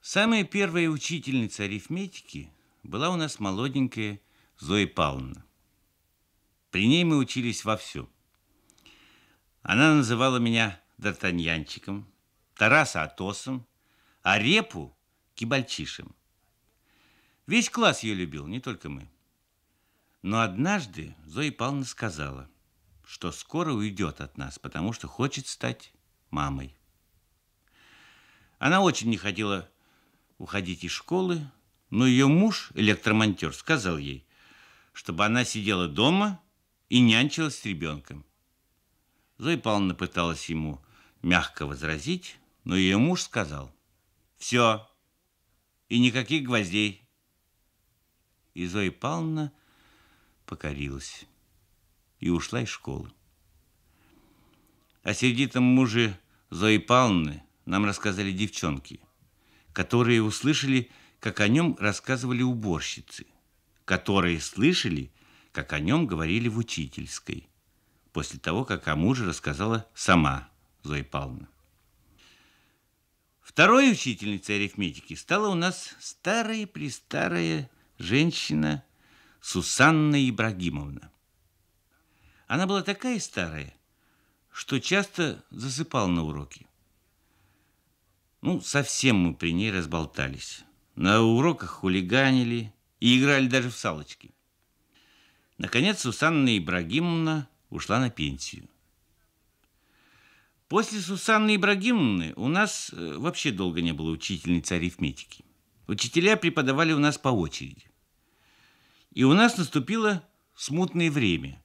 Самая первая учительница арифметики была у нас молоденькая Зоя Павловна. При ней мы учились вовсю. Она называла меня Д'Артаньянчиком, Тараса Атосом, а Репу – Кибальчишем. Весь класс ее любил, не только мы. Но однажды Зоя Павловна сказала, что скоро уйдет от нас, потому что хочет стать мамой. Она очень не хотела уходить из школы, но ее муж, электромонтер, сказал ей, чтобы она сидела дома и нянчилась с ребенком. Зоя Павловна пыталась ему мягко возразить, но ее муж сказал, «Все, и никаких гвоздей». И Зоя Павловна покорилась и ушла из школы. О сердитом муже Зои Павловны нам рассказали девчонки – которые услышали, как о нем рассказывали уборщицы, которые слышали, как о нем говорили в учительской, после того, как о муже рассказала сама Зоя Павловна. Второй учительницей арифметики стала у нас старая-престарая женщина Сусанна Ибрагимовна. Она была такая старая, что часто засыпал на уроки. Ну, совсем мы при ней разболтались. На уроках хулиганили и играли даже в салочки. Наконец, Сусанна Ибрагимовна ушла на пенсию. После Сусанны Ибрагимовны у нас э, вообще долго не было учительницы арифметики. Учителя преподавали у нас по очереди. И у нас наступило смутное время,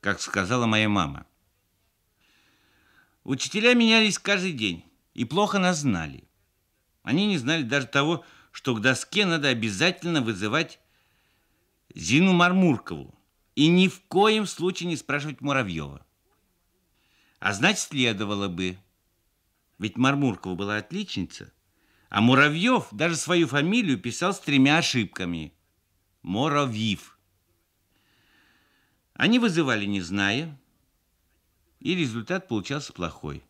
как сказала моя мама. Учителя менялись каждый день и плохо нас знали. Они не знали даже того, что к доске надо обязательно вызывать Зину Мармуркову и ни в коем случае не спрашивать Муравьева. А знать следовало бы, ведь Мармуркова была отличница, а Муравьев даже свою фамилию писал с тремя ошибками. Муравьев. Они вызывали, не зная, и результат получался плохой.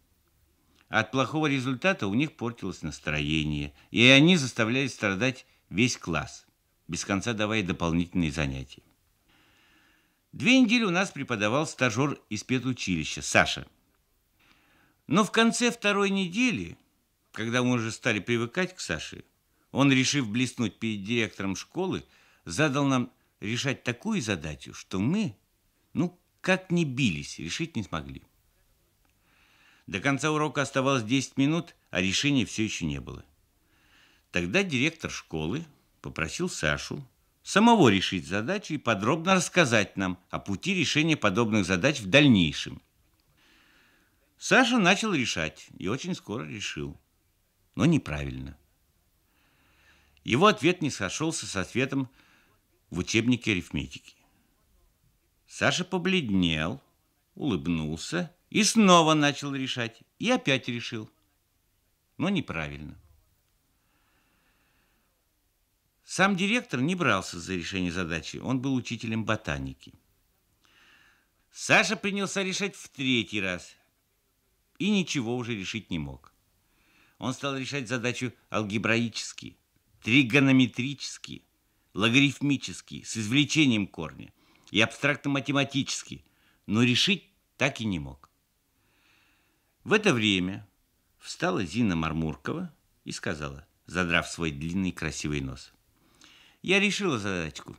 От плохого результата у них портилось настроение, и они заставляли страдать весь класс, без конца давая дополнительные занятия. Две недели у нас преподавал стажер из педучилища Саша. Но в конце второй недели, когда мы уже стали привыкать к Саше, он, решив блеснуть перед директором школы, задал нам решать такую задачу, что мы, ну, как не бились, решить не смогли. До конца урока оставалось 10 минут, а решения все еще не было. Тогда директор школы попросил Сашу самого решить задачу и подробно рассказать нам о пути решения подобных задач в дальнейшем. Саша начал решать и очень скоро решил, но неправильно. Его ответ не сошелся с ответом в учебнике арифметики. Саша побледнел, улыбнулся и снова начал решать. И опять решил. Но неправильно. Сам директор не брался за решение задачи. Он был учителем ботаники. Саша принялся решать в третий раз. И ничего уже решить не мог. Он стал решать задачу алгебраически, тригонометрически, логарифмически, с извлечением корня и абстрактно-математически, но решить так и не мог. В это время встала Зина Мармуркова и сказала, задрав свой длинный красивый нос. Я решила задачку.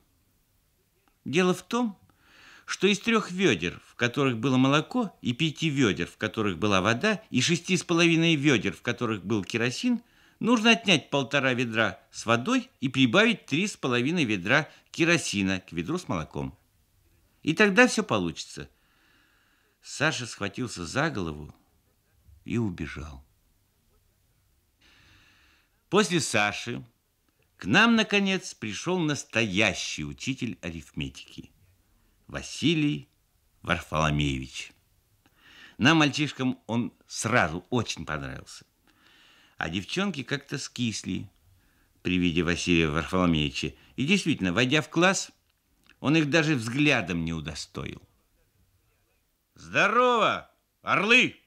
Дело в том, что из трех ведер, в которых было молоко, и пяти ведер, в которых была вода, и шести с половиной ведер, в которых был керосин, нужно отнять полтора ведра с водой и прибавить три с половиной ведра керосина к ведру с молоком. И тогда все получится. Саша схватился за голову, и убежал. После Саши к нам, наконец, пришел настоящий учитель арифметики Василий Варфоломеевич. Нам, мальчишкам, он сразу очень понравился. А девчонки как-то скисли при виде Василия Варфоломеевича. И действительно, войдя в класс, он их даже взглядом не удостоил. «Здорово, орлы!»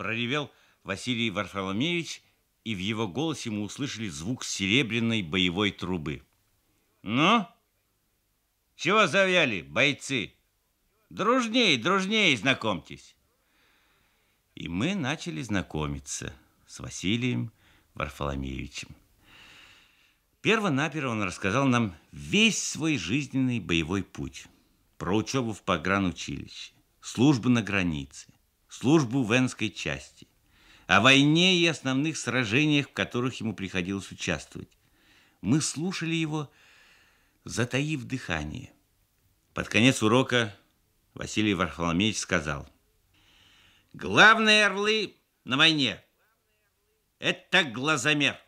проревел Василий Варфоломеевич, и в его голосе мы услышали звук серебряной боевой трубы. «Ну, чего завяли, бойцы? Дружней, дружней знакомьтесь!» И мы начали знакомиться с Василием Варфоломеевичем. Первонаперво он рассказал нам весь свой жизненный боевой путь. Про учебу в погранучилище, службу на границе, службу в Энской части, о войне и основных сражениях, в которых ему приходилось участвовать. Мы слушали его, затаив дыхание. Под конец урока Василий Варфоломеевич сказал, «Главные орлы на войне – это глазомер.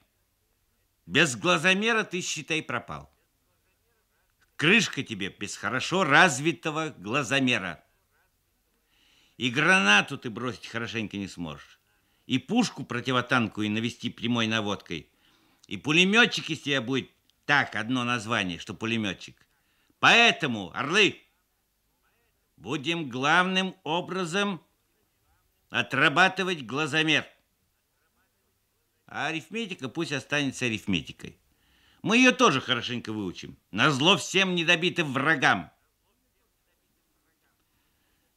Без глазомера ты, считай, пропал. Крышка тебе без хорошо развитого глазомера – и гранату ты бросить хорошенько не сможешь. И пушку противотанковую навести прямой наводкой. И пулеметчик из тебя будет так одно название, что пулеметчик. Поэтому, орлы, будем главным образом отрабатывать глазомер. А арифметика пусть останется арифметикой. Мы ее тоже хорошенько выучим. Назло всем недобитым врагам.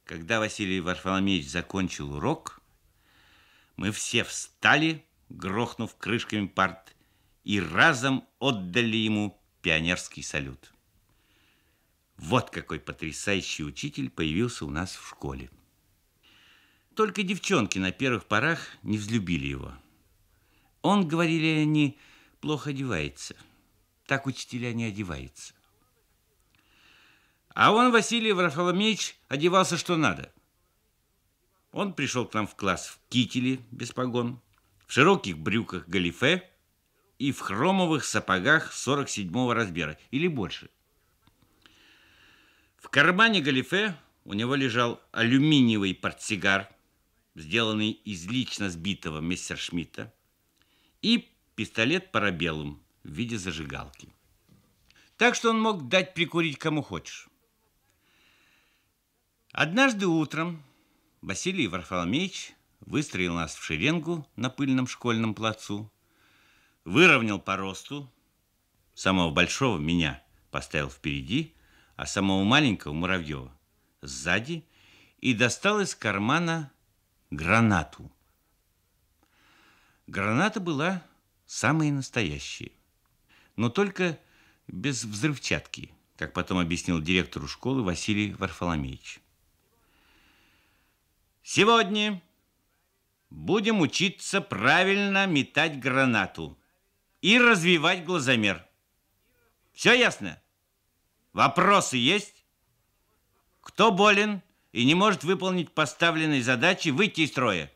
Когда Василий Варфоломеевич закончил урок, мы все встали, грохнув крышками парт, и разом отдали ему пионерский салют. Вот какой потрясающий учитель появился у нас в школе. Только девчонки на первых порах не взлюбили его. Он, говорили они, плохо одевается. Так учителя не одеваются. А он, Василий Варфоломеевич, одевался что надо. Он пришел к нам в класс в кителе без погон, в широких брюках галифе и в хромовых сапогах 47-го размера или больше. В кармане галифе у него лежал алюминиевый портсигар, сделанный из лично сбитого мистера мессершмитта, и пистолет парабеллум в виде зажигалки. Так что он мог дать прикурить кому хочешь. Однажды утром Василий Варфоломеевич выстроил нас в шеренгу на пыльном школьном плацу, выровнял по росту, самого большого меня поставил впереди, а самого маленького Муравьева сзади и достал из кармана гранату. Граната была самая настоящая, но только без взрывчатки, как потом объяснил директору школы Василий Варфоломеевич. Сегодня будем учиться правильно метать гранату и развивать глазомер. Все ясно? Вопросы есть? Кто болен и не может выполнить поставленные задачи, выйти из строя?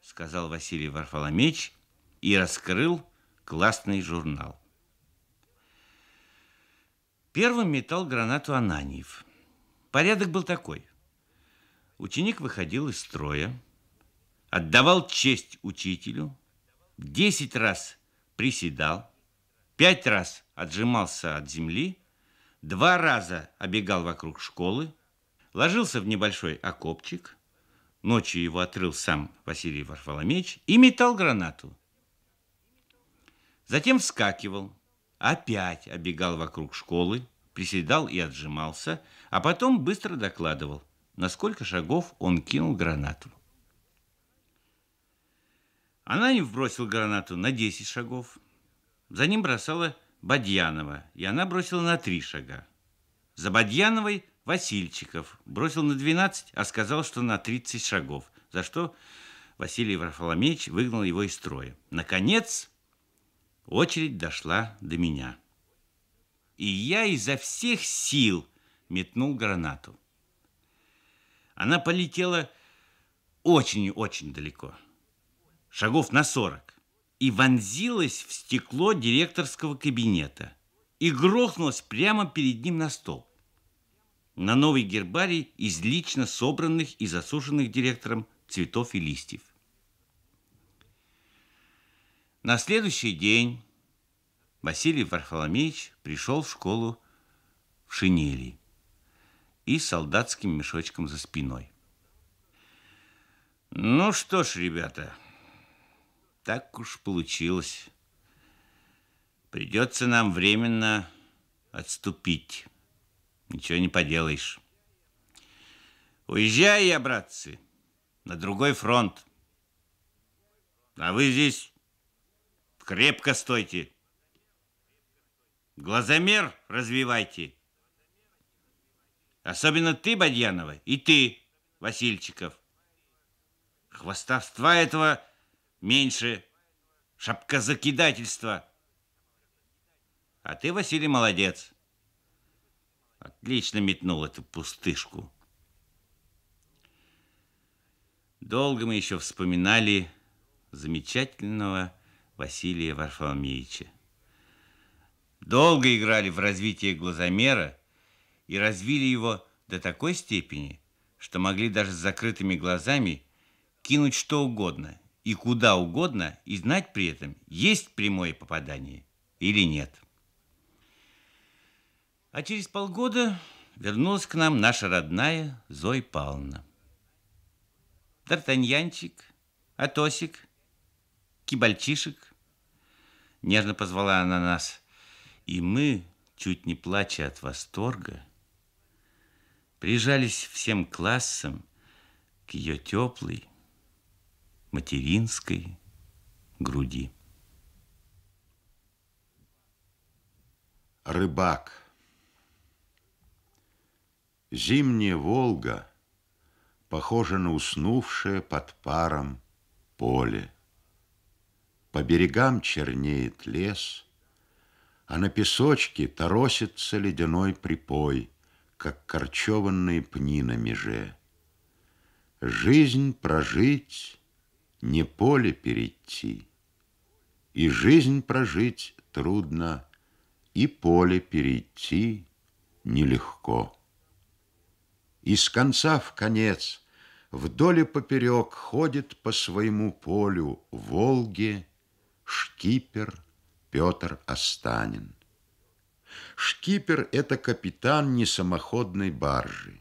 Сказал Василий Варфоломеич и раскрыл классный журнал. Первым метал гранату Ананиев. Порядок был такой – Ученик выходил из строя, отдавал честь учителю, десять раз приседал, пять раз отжимался от земли, два раза обегал вокруг школы, ложился в небольшой окопчик, ночью его отрыл сам Василий Варфоломеич и метал гранату. Затем вскакивал, опять обегал вокруг школы, приседал и отжимался, а потом быстро докладывал – на сколько шагов он кинул гранату. Ананев бросил гранату на 10 шагов. За ним бросала Бадьянова, и она бросила на 3 шага. За Бадьяновой Васильчиков бросил на 12, а сказал, что на 30 шагов, за что Василий Варфоломеевич выгнал его из строя. Наконец, очередь дошла до меня. И я изо всех сил метнул гранату. Она полетела очень и очень далеко, шагов на сорок, и вонзилась в стекло директорского кабинета и грохнулась прямо перед ним на стол. На новый гербарий из лично собранных и засушенных директором цветов и листьев. На следующий день Василий Варфоломеевич пришел в школу в шинели и солдатским мешочком за спиной. Ну что ж, ребята, так уж получилось. Придется нам временно отступить. Ничего не поделаешь. Уезжай я, братцы, на другой фронт. А вы здесь крепко стойте. Глазомер развивайте. Особенно ты, Бадьянова, и ты, Васильчиков. Хвостовства этого меньше, шапкозакидательства. А ты, Василий, молодец. Отлично метнул эту пустышку. Долго мы еще вспоминали замечательного Василия Варфоломеевича. Долго играли в развитие глазомера – и развили его до такой степени, что могли даже с закрытыми глазами кинуть что угодно и куда угодно и знать при этом, есть прямое попадание или нет. А через полгода вернулась к нам наша родная Зоя Павловна. Д'Артаньянчик, Атосик, Кибальчишек. Нежно позвала она нас. И мы, чуть не плача от восторга, прижались всем классом к ее теплой материнской груди. Рыбак. Зимняя Волга похожа на уснувшее под паром поле. По берегам чернеет лес, а на песочке торосится ледяной припой – как корчеванные пни на меже. Жизнь прожить, не поле перейти. И жизнь прожить трудно, и поле перейти нелегко. Из конца в конец, вдоль и поперек ходит по своему полю Волге шкипер Петр Останин. Шкипер – это капитан несамоходной баржи.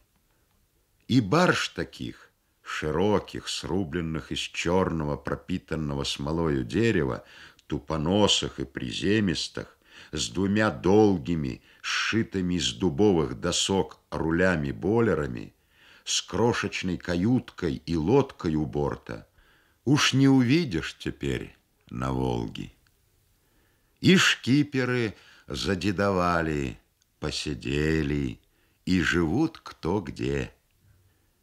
И барж таких, широких, срубленных из черного, пропитанного смолою дерева, тупоносых и приземистых, с двумя долгими, сшитыми из дубовых досок рулями-болерами, с крошечной каюткой и лодкой у борта, уж не увидишь теперь на Волге. И шкиперы – задедовали, посидели и живут кто где.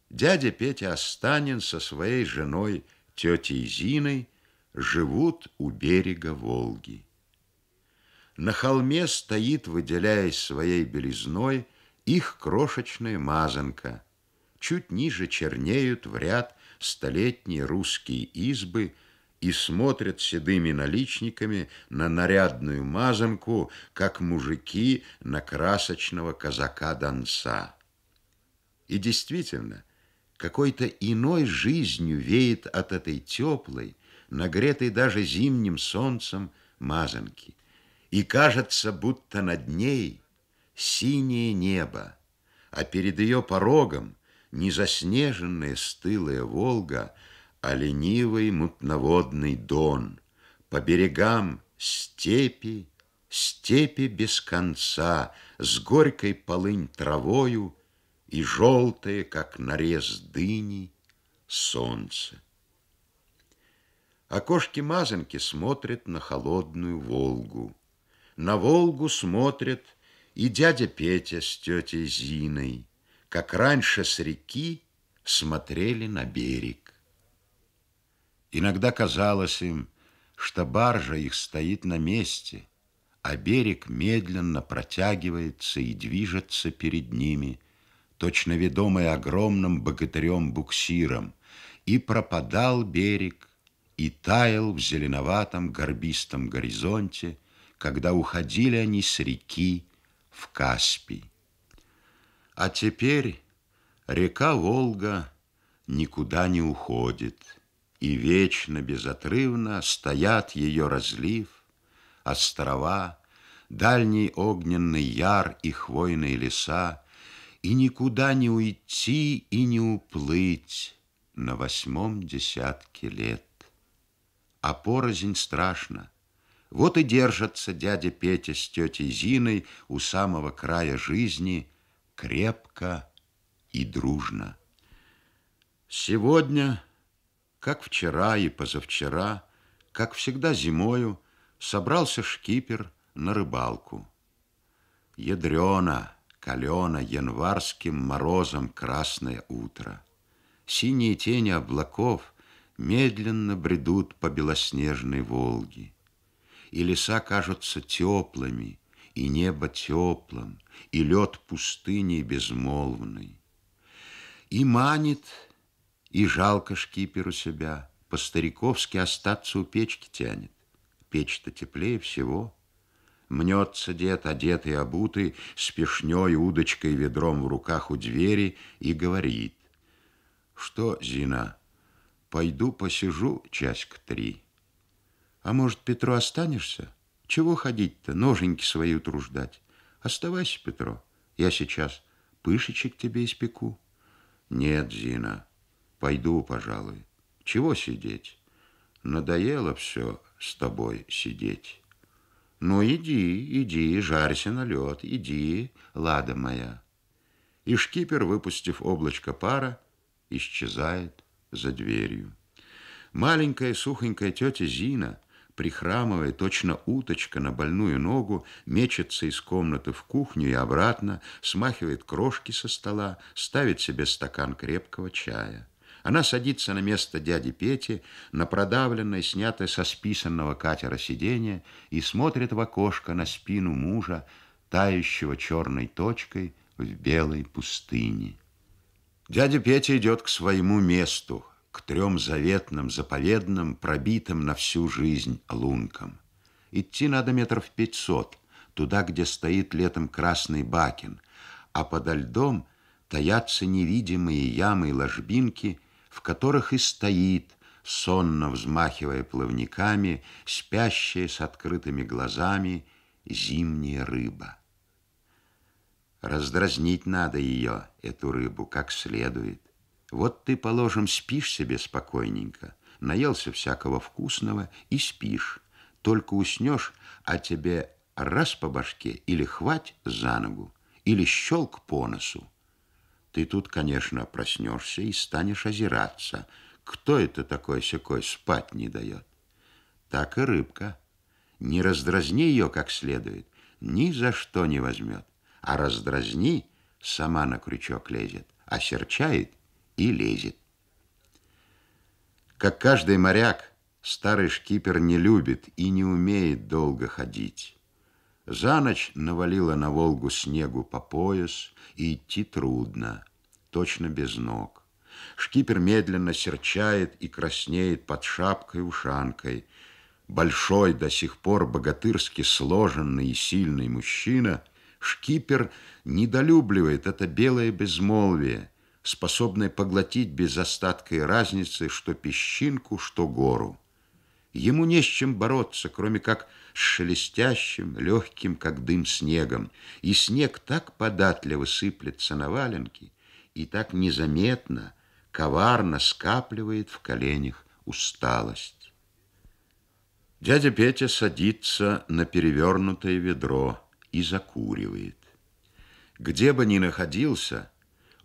Дядя Петя Останин со своей женой тетей Зиной живут у берега Волги. На холме стоит, выделяясь своей белизной, их крошечная мазанка. Чуть ниже чернеют в ряд столетние русские избы – и смотрят седыми наличниками на нарядную мазанку, как мужики на красочного казака-донца. И действительно, какой-то иной жизнью веет от этой теплой, нагретой даже зимним солнцем, мазанки. И кажется, будто над ней синее небо, а перед ее порогом незаснеженная стылая Волга — а ленивый мутноводный дон, По берегам степи, степи без конца, С горькой полынь травою И желтое, как нарез дыни, солнце. Окошки-мазанки смотрят на холодную Волгу. На Волгу смотрят и дядя Петя с тетей Зиной, Как раньше с реки смотрели на берег. Иногда казалось им, что баржа их стоит на месте, а берег медленно протягивается и движется перед ними, точно ведомый огромным богатырем-буксиром, и пропадал берег, и таял в зеленоватом горбистом горизонте, когда уходили они с реки в Каспий. А теперь река Волга никуда не уходит – и вечно, безотрывно стоят ее разлив, острова, дальний огненный яр и хвойные леса, и никуда не уйти и не уплыть на восьмом десятке лет. А порознь страшно. Вот и держатся дядя Петя с тетей Зиной у самого края жизни крепко и дружно. Сегодня как вчера и позавчера, как всегда зимою, собрался шкипер на рыбалку. Ядрено, калено, январским морозом красное утро. Синие тени облаков медленно бредут по белоснежной Волге. И леса кажутся теплыми, и небо теплым, и лед пустыни безмолвный. И манит и жалко шкиперу себя. По-стариковски остаться у печки тянет. Печь-то теплее всего. Мнется дед, одетый, обутый, с пешней, удочкой, ведром в руках у двери и говорит. Что, Зина, пойду посижу часик три. А может, Петро, останешься? Чего ходить-то, ноженьки свои утруждать? Оставайся, Петро, я сейчас пышечек тебе испеку. Нет, Зина, Пойду, пожалуй. Чего сидеть? Надоело все с тобой сидеть. Ну, иди, иди, жарься на лед, иди, лада моя. И шкипер, выпустив облачко пара, исчезает за дверью. Маленькая сухонькая тетя Зина, прихрамывая точно уточка на больную ногу, мечется из комнаты в кухню и обратно, смахивает крошки со стола, ставит себе стакан крепкого чая. Она садится на место дяди Пети, на продавленное, снятое со списанного катера сиденье, и смотрит в окошко на спину мужа, тающего черной точкой в белой пустыне. Дядя Петя идет к своему месту, к трем заветным, заповедным, пробитым на всю жизнь лункам. Идти надо метров пятьсот, туда, где стоит летом красный бакин, а подо льдом – таятся невидимые ямы и ложбинки, в которых и стоит, сонно взмахивая плавниками, спящая с открытыми глазами зимняя рыба. Раздразнить надо ее, эту рыбу, как следует. Вот ты, положим, спишь себе спокойненько, наелся всякого вкусного и спишь. Только уснешь, а тебе раз по башке или хвать за ногу, или щелк по носу. Ты тут, конечно, проснешься и станешь озираться. Кто это такой-сякой спать не дает? Так и рыбка. Не раздразни ее как следует, ни за что не возьмет. А раздразни, сама на крючок лезет, осерчает и лезет. Как каждый моряк, старый шкипер не любит и не умеет долго ходить. За ночь навалило на Волгу снегу по пояс, и идти трудно, точно без ног. Шкипер медленно серчает и краснеет под шапкой-ушанкой. Большой, до сих пор богатырски сложенный и сильный мужчина, шкипер недолюбливает это белое безмолвие, способное поглотить без остатка и разницы что песчинку, что гору. Ему не с чем бороться, кроме как с шелестящим, легким, как дым, снегом. И снег так податливо сыплется на валенки и так незаметно, коварно скапливает в коленях усталость. Дядя Петя садится на перевернутое ведро и закуривает. Где бы ни находился,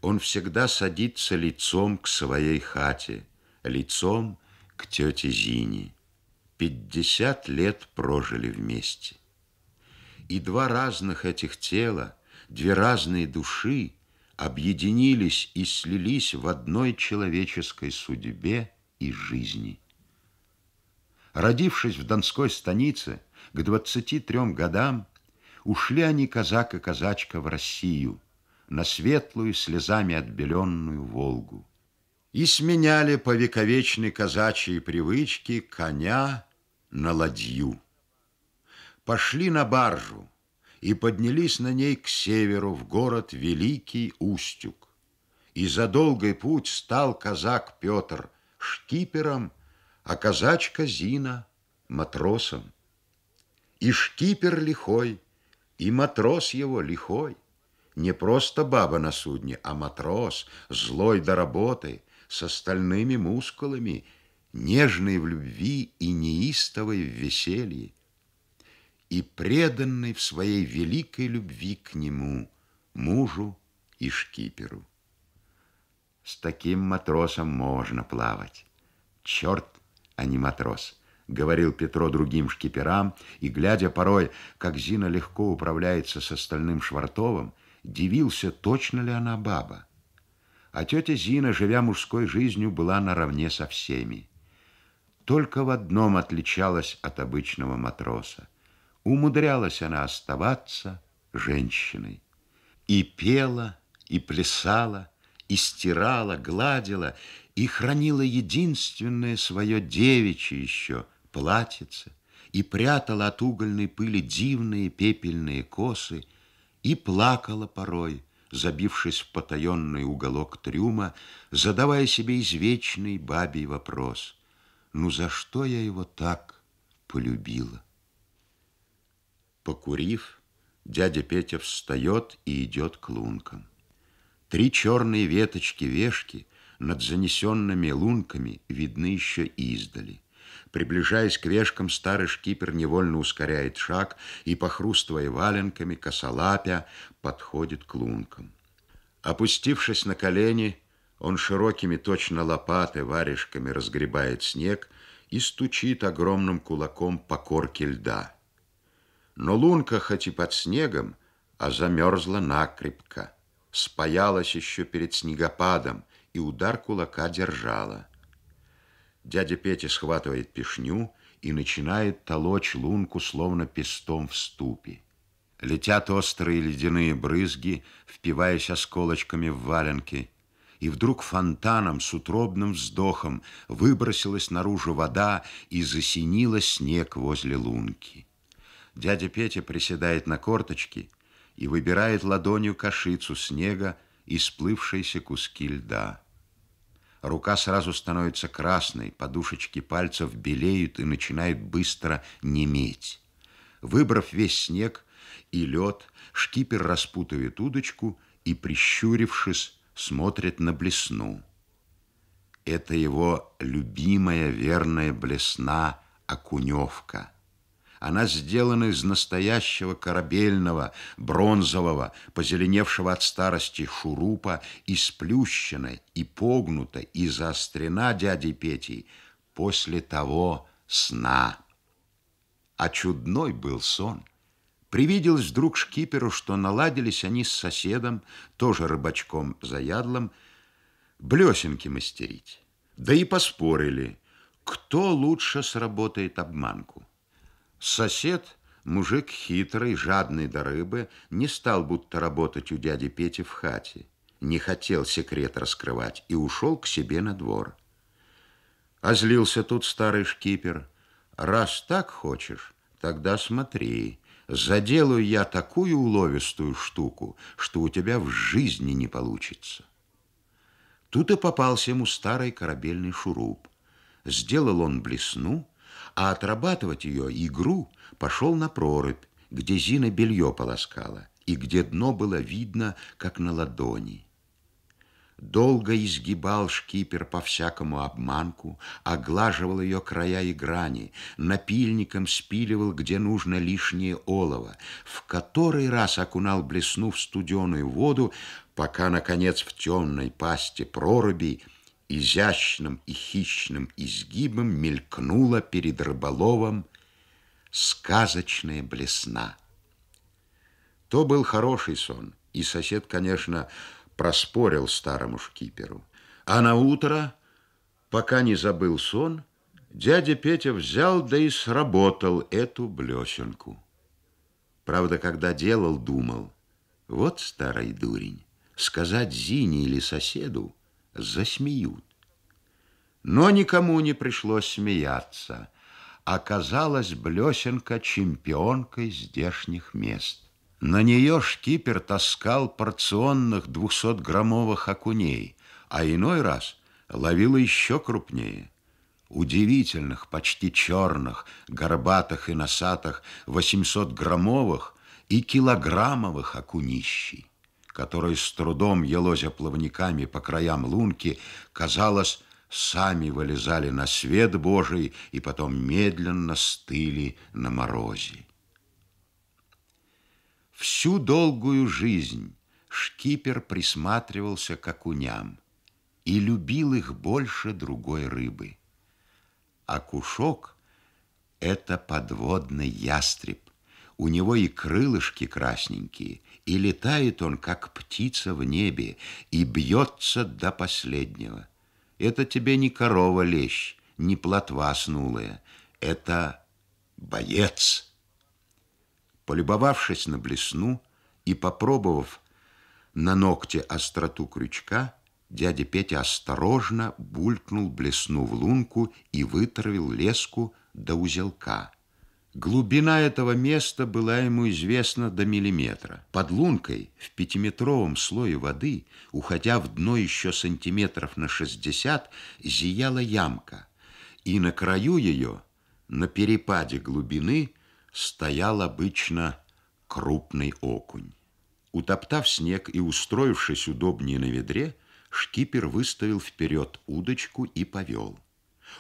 он всегда садится лицом к своей хате, лицом к тете Зине. Пятьдесят лет прожили вместе. И два разных этих тела, две разные души объединились и слились в одной человеческой судьбе и жизни. Родившись в Донской станице, к 23 годам ушли они казак и казачка в Россию, на светлую слезами отбеленную Волгу. И сменяли по вековечной казачьей привычке коня, на ладью. Пошли на баржу и поднялись на ней к северу в город Великий Устюг. И за долгий путь стал казак Петр шкипером, а казачка Зина матросом. И шкипер лихой, и матрос его лихой. Не просто баба на судне, а матрос, злой до работы, с остальными мускулами – нежной в любви и неистовой в веселье, и преданной в своей великой любви к нему, мужу и шкиперу. С таким матросом можно плавать. Черт, а не матрос, говорил Петро другим шкиперам, и, глядя порой, как Зина легко управляется с остальным Швартовым, дивился, точно ли она баба. А тетя Зина, живя мужской жизнью, была наравне со всеми. Только в одном отличалась от обычного матроса. Умудрялась она оставаться женщиной. И пела, и плясала, и стирала, гладила, и хранила единственное свое девичье еще платьице, и прятала от угольной пыли дивные пепельные косы, и плакала порой, забившись в потаенный уголок трюма, задавая себе извечный бабий вопрос. Ну за что я его так полюбила? Покурив, дядя Петя встает и идет к лункам. Три черные веточки вешки над занесенными лунками видны еще издали. Приближаясь к вешкам, старый шкипер невольно ускоряет шаг и, похрустывая валенками, косолапя, подходит к лункам. Опустившись на колени, он широкими, точно лопаты, варежками разгребает снег и стучит огромным кулаком по корке льда. Но лунка, хоть и под снегом, а замерзла накрепко, спаялась еще перед снегопадом и удар кулака держала. Дядя Петя схватывает пешню и начинает толочь лунку, словно пестом в ступе. Летят острые ледяные брызги, впиваясь осколочками в валенки – и вдруг фонтаном с утробным вздохом выбросилась наружу вода и засинила снег возле лунки. Дядя Петя приседает на корточки и выбирает ладонью кашицу снега и сплывшиеся куски льда. Рука сразу становится красной, подушечки пальцев белеют и начинают быстро неметь. Выбрав весь снег и лед, шкипер распутывает удочку и, прищурившись, смотрит на блесну. Это его любимая верная блесна окуневка. Она сделана из настоящего корабельного, бронзового, позеленевшего от старости шурупа и сплющена, и погнута, и заострена дядей Петей после того сна. А чудной был сон — Привиделось вдруг шкиперу, что наладились они с соседом, тоже рыбачком заядлым, блесенки мастерить. Да и поспорили, кто лучше сработает обманку. Сосед, мужик хитрый, жадный до рыбы, не стал будто работать у дяди Пети в хате. Не хотел секрет раскрывать и ушел к себе на двор. Озлился тут старый шкипер. «Раз так хочешь, тогда смотри» заделаю я такую уловистую штуку, что у тебя в жизни не получится. Тут и попался ему старый корабельный шуруп. Сделал он блесну, а отрабатывать ее игру пошел на прорубь, где Зина белье полоскала и где дно было видно, как на ладони. Долго изгибал шкипер по всякому обманку, оглаживал ее края и грани, напильником спиливал, где нужно лишнее олово, в который раз окунал блесну в студеную воду, пока, наконец, в темной пасти проруби изящным и хищным изгибом мелькнула перед рыболовом сказочная блесна. То был хороший сон, и сосед, конечно, проспорил старому шкиперу. А на утро, пока не забыл сон, дядя Петя взял да и сработал эту блесенку. Правда, когда делал, думал, вот старый дурень, сказать Зине или соседу засмеют. Но никому не пришлось смеяться. Оказалась блесенка чемпионкой здешних мест. На нее шкипер таскал порционных двухсотграммовых окуней, а иной раз ловил еще крупнее. Удивительных, почти черных, горбатых и носатых, 800-граммовых и килограммовых окунищей, которые с трудом, елозя плавниками по краям лунки, казалось, сами вылезали на свет Божий и потом медленно стыли на морозе. Всю долгую жизнь шкипер присматривался к окуням и любил их больше другой рыбы. Акушок — это подводный ястреб. У него и крылышки красненькие, и летает он, как птица в небе, и бьется до последнего. Это тебе не корова-лещ, не плотва снулая, это боец. Полюбовавшись на блесну и попробовав на ногте остроту крючка, дядя Петя осторожно булькнул блесну в лунку и вытравил леску до узелка. Глубина этого места была ему известна до миллиметра. Под лункой в пятиметровом слое воды, уходя в дно еще сантиметров на шестьдесят, зияла ямка, и на краю ее, на перепаде глубины, стоял обычно крупный окунь. Утоптав снег и устроившись удобнее на ведре, шкипер выставил вперед удочку и повел.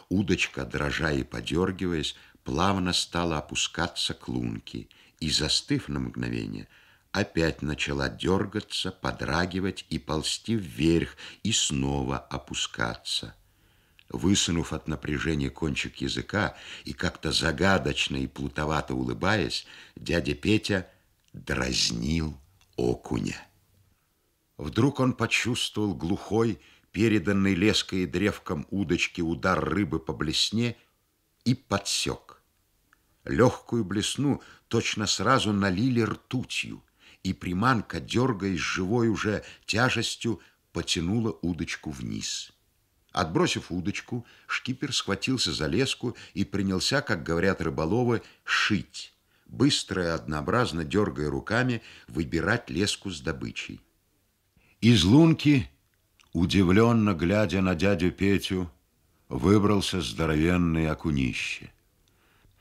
Удочка, дрожа и подергиваясь, плавно стала опускаться к лунке и, застыв на мгновение, опять начала дергаться, подрагивать и ползти вверх и снова опускаться высунув от напряжения кончик языка и как-то загадочно и плутовато улыбаясь, дядя Петя дразнил окуня. Вдруг он почувствовал глухой, переданный леской и древком удочки удар рыбы по блесне и подсек. Легкую блесну точно сразу налили ртутью, и приманка, дергаясь живой уже тяжестью, потянула удочку вниз. Отбросив удочку, шкипер схватился за леску и принялся, как говорят рыболовы, шить, быстро и однообразно дергая руками, выбирать леску с добычей. Из лунки, удивленно глядя на дядю Петю, выбрался здоровенный окунище.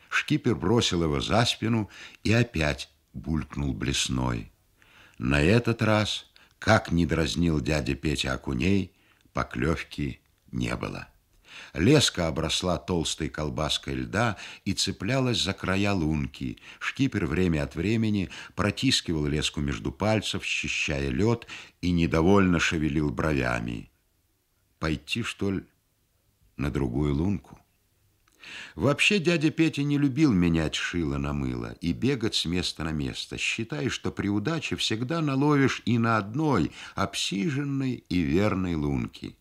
Шкипер бросил его за спину и опять булькнул блесной. На этот раз, как не дразнил дядя Петя окуней, поклевки не было. Леска обросла толстой колбаской льда и цеплялась за края лунки. Шкипер время от времени протискивал леску между пальцев, счищая лед, и недовольно шевелил бровями. «Пойти, что ли, на другую лунку?» Вообще дядя Петя не любил менять шило на мыло и бегать с места на место, считая, что при удаче всегда наловишь и на одной обсиженной и верной лунке.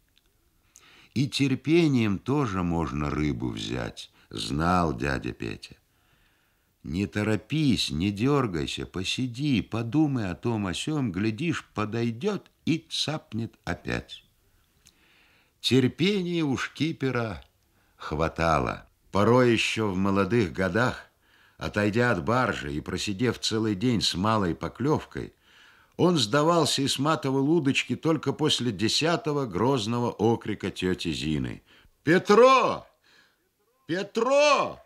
И терпением тоже можно рыбу взять, знал дядя Петя. Не торопись, не дергайся, посиди, подумай о том, о сём, глядишь, подойдет и цапнет опять. Терпения у шкипера хватало. Порой еще в молодых годах, отойдя от баржи и просидев целый день с малой поклевкой, он сдавался и сматывал удочки только после десятого грозного окрика тети Зины. «Петро! Петро!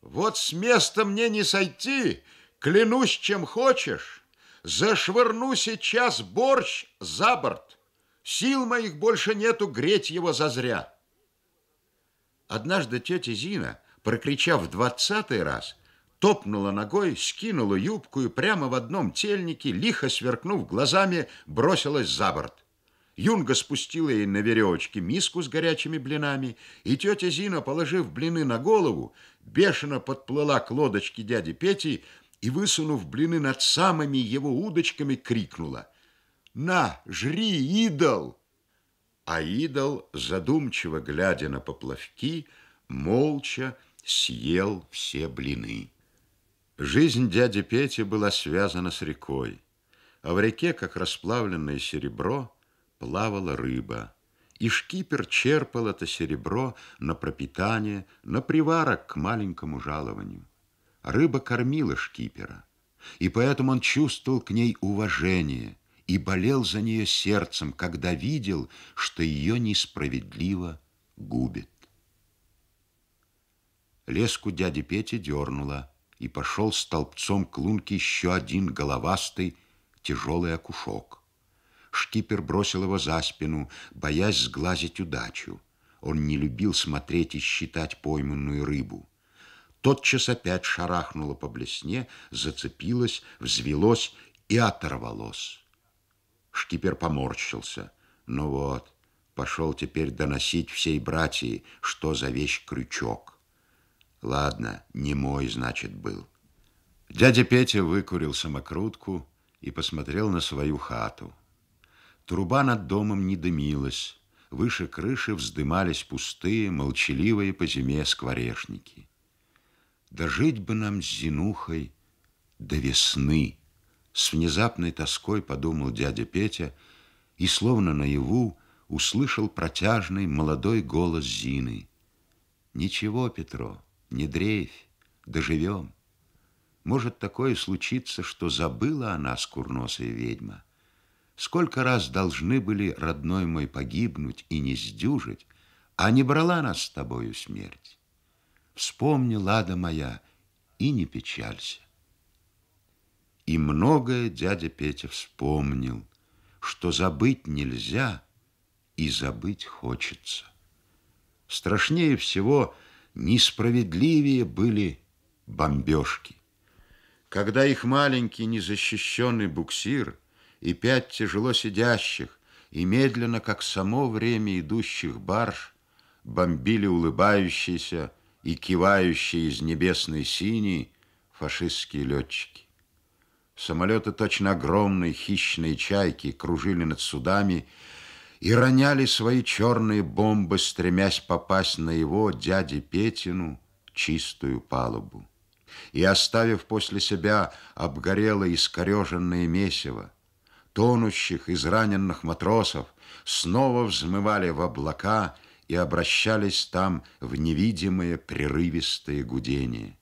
Вот с места мне не сойти! Клянусь, чем хочешь! Зашвырну сейчас борщ за борт! Сил моих больше нету греть его зазря!» Однажды тетя Зина, прокричав в двадцатый раз – топнула ногой, скинула юбку и прямо в одном тельнике, лихо сверкнув глазами, бросилась за борт. Юнга спустила ей на веревочке миску с горячими блинами, и тетя Зина, положив блины на голову, бешено подплыла к лодочке дяди Пети и, высунув блины над самыми его удочками, крикнула «На, жри, идол!» А идол, задумчиво глядя на поплавки, молча съел все блины. Жизнь дяди Пети была связана с рекой, а в реке, как расплавленное серебро, плавала рыба. И шкипер черпал это серебро на пропитание, на приварок к маленькому жалованию. Рыба кормила шкипера, и поэтому он чувствовал к ней уважение и болел за нее сердцем, когда видел, что ее несправедливо губит. Леску дяди Пети дернула – и пошел столбцом к лунке еще один головастый тяжелый окушок. Шкипер бросил его за спину, боясь сглазить удачу. Он не любил смотреть и считать пойманную рыбу. Тотчас опять шарахнуло по блесне, зацепилось, взвелось и оторвалось. Шкипер поморщился. Ну вот, пошел теперь доносить всей братии, что за вещь крючок. Ладно, не мой, значит, был. Дядя Петя выкурил самокрутку и посмотрел на свою хату. Труба над домом не дымилась. Выше крыши вздымались пустые, молчаливые по зиме скворешники. Да жить бы нам с Зинухой до весны! С внезапной тоской подумал дядя Петя и, словно наяву, услышал протяжный молодой голос Зины. «Ничего, Петро, не дрейфь, доживем. Может такое случиться, что забыла она, скурносая ведьма. Сколько раз должны были, родной мой, погибнуть и не сдюжить, а не брала нас с тобою смерть. Вспомни, лада моя, и не печалься. И многое дядя Петя вспомнил, что забыть нельзя и забыть хочется. Страшнее всего – несправедливее были бомбежки. Когда их маленький незащищенный буксир и пять тяжело сидящих, и медленно, как само время идущих барж, бомбили улыбающиеся и кивающие из небесной синей фашистские летчики. Самолеты, точно огромные хищные чайки, кружили над судами и роняли свои черные бомбы, стремясь попасть на его, дяде Петину, чистую палубу. И оставив после себя обгорелое искореженное месиво, тонущих, израненных матросов снова взмывали в облака и обращались там в невидимые прерывистые гудения.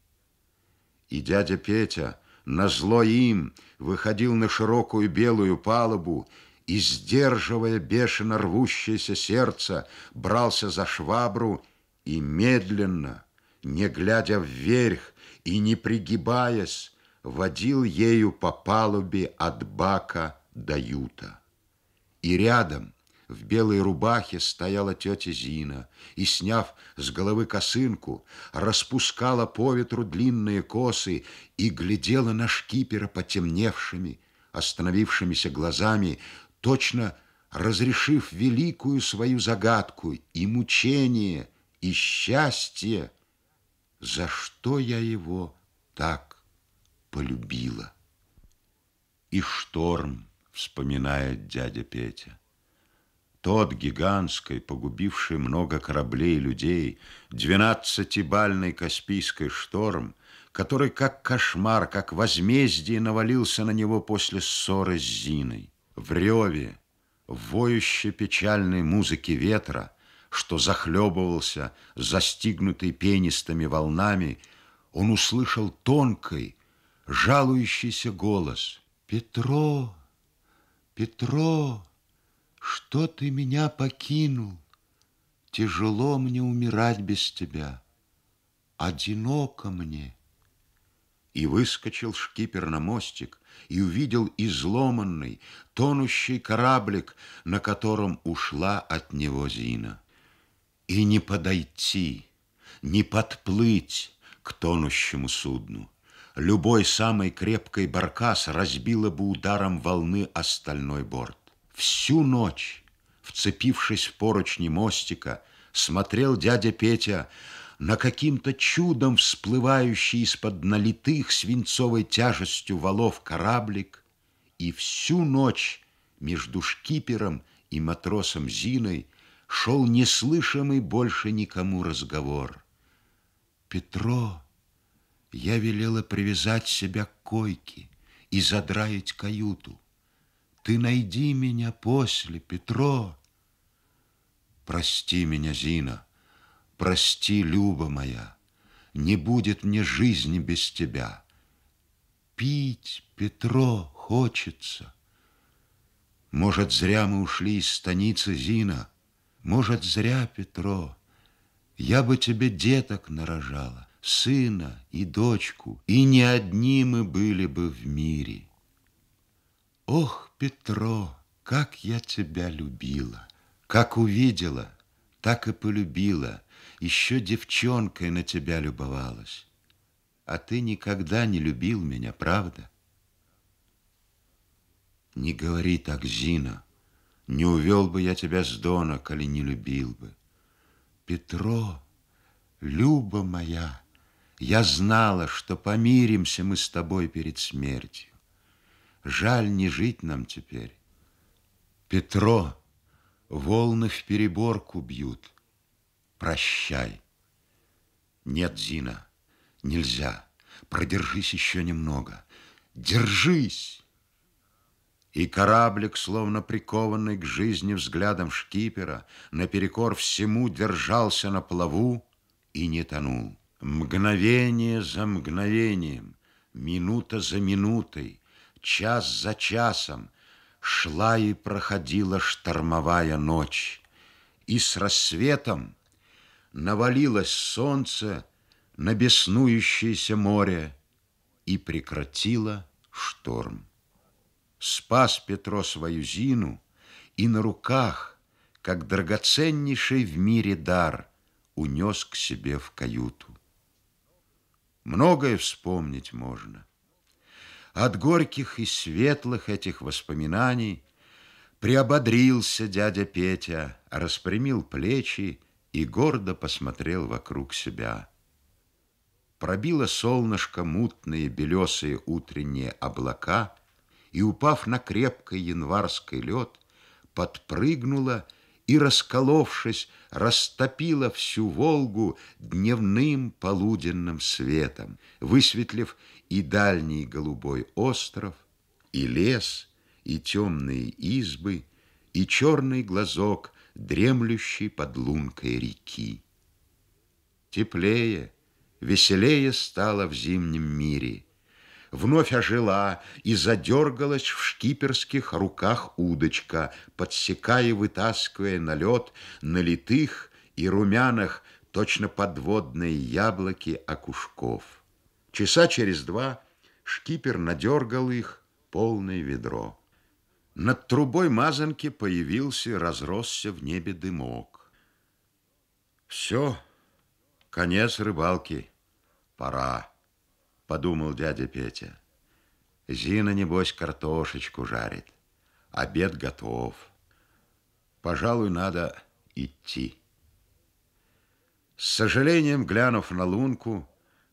И дядя Петя, назло им, выходил на широкую белую палубу и, сдерживая бешено рвущееся сердце, брался за швабру и медленно, не глядя вверх и не пригибаясь, водил ею по палубе от бака до юта. И рядом, в белой рубахе, стояла тетя Зина и, сняв с головы косынку, распускала по ветру длинные косы и глядела на шкипера потемневшими, остановившимися глазами, точно разрешив великую свою загадку и мучение, и счастье, за что я его так полюбила. И шторм, вспоминает дядя Петя. Тот гигантской, погубивший много кораблей и людей, двенадцатибальный Каспийский шторм, который как кошмар, как возмездие навалился на него после ссоры с Зиной в реве, в воюще печальной музыке ветра, что захлебывался, застигнутый пенистыми волнами, он услышал тонкий, жалующийся голос. «Петро, Петро, что ты меня покинул? Тяжело мне умирать без тебя, одиноко мне». И выскочил шкипер на мостик и увидел изломанный, тонущий кораблик, на котором ушла от него Зина. И не подойти, не подплыть к тонущему судну. Любой самой крепкой баркас разбила бы ударом волны остальной борт. Всю ночь, вцепившись в поручни мостика, смотрел дядя Петя на каким-то чудом всплывающий из-под налитых свинцовой тяжестью валов кораблик, и всю ночь между шкипером и матросом Зиной шел неслышимый больше никому разговор. «Петро, я велела привязать себя к койке и задраить каюту. Ты найди меня после, Петро!» «Прости меня, Зина!» прости, Люба моя, не будет мне жизни без тебя. Пить, Петро, хочется. Может, зря мы ушли из станицы, Зина, может, зря, Петро. Я бы тебе деток нарожала, сына и дочку, и не одни мы были бы в мире. Ох, Петро, как я тебя любила, как увидела — так и полюбила, еще девчонкой на тебя любовалась. А ты никогда не любил меня, правда? Не говори так, Зина. Не увел бы я тебя с дона, коли не любил бы. Петро, Люба моя, я знала, что помиримся мы с тобой перед смертью. Жаль не жить нам теперь. Петро, волны в переборку бьют. Прощай. Нет, Зина, нельзя. Продержись еще немного. Держись! И кораблик, словно прикованный к жизни взглядом шкипера, наперекор всему держался на плаву и не тонул. Мгновение за мгновением, минута за минутой, час за часом — шла и проходила штормовая ночь, и с рассветом навалилось солнце на беснующееся море и прекратило шторм. Спас Петро свою Зину и на руках, как драгоценнейший в мире дар, унес к себе в каюту. Многое вспомнить можно. От горьких и светлых этих воспоминаний приободрился дядя Петя, распрямил плечи и гордо посмотрел вокруг себя. Пробило солнышко мутные белесые утренние облака и, упав на крепкий январский лед, подпрыгнуло и, расколовшись, растопило всю Волгу дневным полуденным светом, высветлив и дальний голубой остров, и лес, и темные избы, и черный глазок, дремлющий под лункой реки. Теплее, веселее стало в зимнем мире. Вновь ожила и задергалась в шкиперских руках удочка, подсекая и вытаскивая на лед налитых и румяных, точно подводные яблоки окушков. Часа через два шкипер надергал их полное ведро. Над трубой мазанки появился, разросся в небе дымок. Все, конец рыбалки, пора, подумал дядя Петя. Зина, небось, картошечку жарит. Обед готов. Пожалуй, надо идти. С сожалением, глянув на лунку,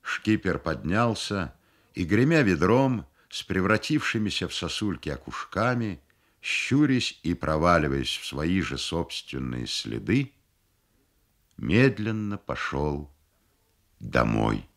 Шкипер поднялся и, гремя ведром, с превратившимися в сосульки окушками, щурясь и проваливаясь в свои же собственные следы, медленно пошел домой.